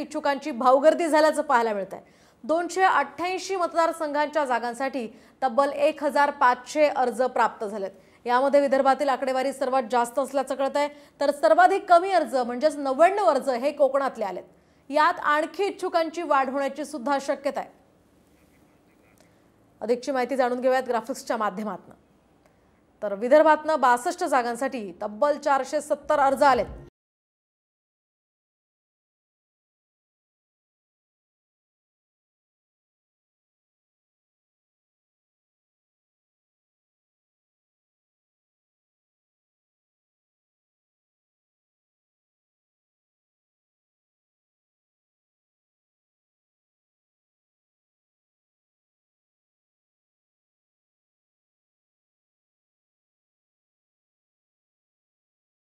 इच्छुकांची भावगर्दी झाल्याचं पाहायला मिळत आहे दोनशे अठ्ठ्याऐंशी मतदारसंघांच्या जागांसाठी तब्बल एक हजार पाचशे अर्ज प्राप्त झालेत यामध्ये विदर्भातील आकडेवारी सर्वात जास्त असल्याचं कळत आहे तर सर्वाधिक कमी अर्ज म्हणजेच नव्याण्णव अर्ज हे कोकणातले आलेत यात आणखी इच्छुकांची वाढ होण्याची सुद्धा शक्यता आहे अधिकची माहिती जाणून घेऊयात ग्राफिक्सच्या माध्यमातून तर विदर्भातनं बासष्ट जागांसाठी तब्बल चारशे सत्तर अर्ज आलेत